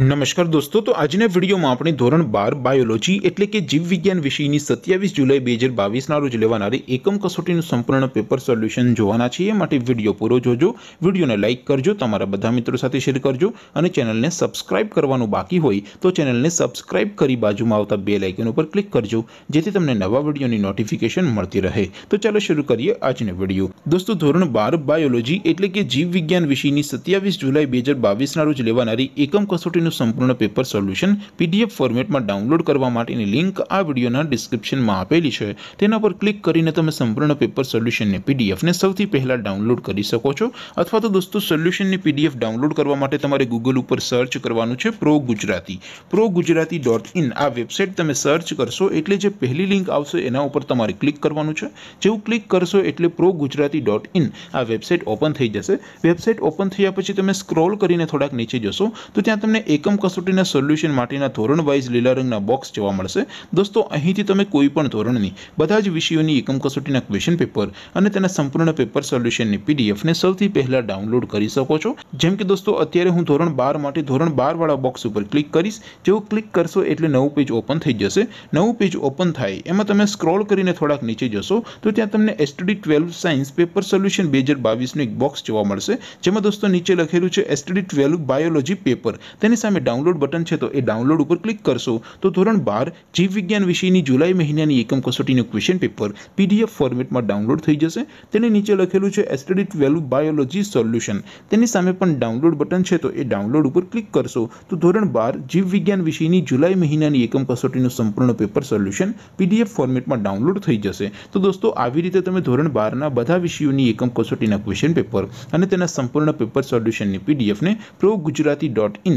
नमस्कार दोस्तों तो आज ने वीडियो मा अपनी ધોરણ 12 बायोलॉजी એટલે કે જીવ વિજ્ઞાન વિષયની 27 જુલાઈ 2022 ના રોજ લેવાણારી એકમ કસોટીનું સંપૂર્ણ પેપર સોલ્યુશન જોવાના છે એ માટે વિડિયો પૂરો જોજો વિડિયોને લાઈક કરજો તમારા બધા મિત્રો સાથે શેર કરજો અને ચેનલને સબ્સ્ક્રાઇબ કરવાનું બાકી હોય તો ચેનલને સબ્સ્ક્રાઇબ કરી बाजूમાં આવતા બેલ આઇકન ઉપર ક્લિક કરજો જેથી તમને નવા વિડિયોની નોટિફિકેશન મળતી રહે તો ચાલો શરુ કરીએ આજની વિડિયો दोस्तों ધોરણ 12 बायोलॉजी એટલે કે જીવ વિજ્ઞાન વિષયની 27 જુલાઈ 2022 ના રોજ લેવાણારી એકમ કસોટીનું સંપૂર્ણ પેપર સોલ્યુશન પીડીએફ ફોર્મેટમાં ડાઉનલોડ કરવા માટેની લિંક આ વિડિયોના ડિસ્ક્રિપ્શનમાં આપેલી છે તેના પર ક્લિક કરીને તમે સંપૂર્ણ પેપર સોલ્યુશન ને પીડીએફ ને સૌથી પહેલા ડાઉનલોડ કરી શકો છો અથવા તો દોસ્તો સોલ્યુશન ની પીડીએફ ડાઉનલોડ કરવા માટે તમારે Google ઉપર સર્ચ કરવાનું છે પ્રો ગુજરાતી પ્રો ગુજરાતી.in આ વેબસાઈટ તમે સર્ચ કરશો એટલે જે પહેલી લિંક આવશે એના ઉપર તમારે ક્લિક કરવાનું છે જેવું ક્લિક કરશો એટલે પ્રો ગુજરાતી.in આ વેબસાઈટ ઓપન થઈ જશે વેબસાઈટ ઓપન થઈયા પછી તમે સ્ક્રોલ કરીને થોડાક નીચે જશો તો ત્યાં તમને એકમ કસોટીના સોલ્યુશન માટેના ધોરણ વાઇઝ લીલા રંગના બોક્સ જોવા મળશે દોસ્તો અહીંથી તમે કોઈ પણ ધોરણની બધા જ વિષયોની એકમ કસોટીના ક્વેશ્ચન પેપર અને તેના સંપૂર્ણ પેપર સોલ્યુશનની પીડીએફને સૌથી પહેલાં ડાઉનલોડ કરી શકો છો જેમ કે દોસ્તો અત્યારે હું ધોરણ બાર માટે ધોરણ બારવાળા બોક્સ ઉપર ક્લિક કરીશ જેવું ક્લિક કરશો એટલે નવું પેજ ઓપન થઈ જશે નવું પેજ ઓપન થાય એમાં તમે સ્ક્રોલ કરીને થોડાક નીચે જશો તો ત્યાં તમને STD twelve science paper solution બે હજાર બાવીસનું એક બોક્સ જોવા મળશે જેમાં દોસ્તો નીચે લખેલું છે એસટીડી ટ્વેલ્વ બાયોલોજી પેપર તેની сами ડાઉનલોડ બટન છે તો એ ડાઉનલોડ ઉપર ક્લિક કરશો તો ધોરણ 12 જીવ વિજ્ઞાન વિષયની જુલાઈ મહિનાની એકમ કસોટીનો ક્વેશ્ચન પેપર પીડીએફ ફોર્મેટમાં ડાઉનલોડ થઈ જશે તેની નીચે લખેલું છે STD 12 बायोलॉजी સોલ્યુશન તેની સામે પણ ડાઉનલોડ બટન છે તો એ ડાઉનલોડ ઉપર ક્લિક કરશો તો ધોરણ 12 જીવ વિજ્ઞાન વિષયની જુલાઈ મહિનાની એકમ કસોટીનો સંપૂર્ણ પેપર સોલ્યુશન પીડીએફ ફોર્મેટમાં ડાઉનલોડ થઈ જશે તો દોસ્તો આવી રીતે તમે ધોરણ 12 ના બધા વિષયોની એકમ કસોટીના ક્વેશ્ચન પેપર અને તેના સંપૂર્ણ પેપર સોલ્યુશનની પીડીએફ ને progujarati.in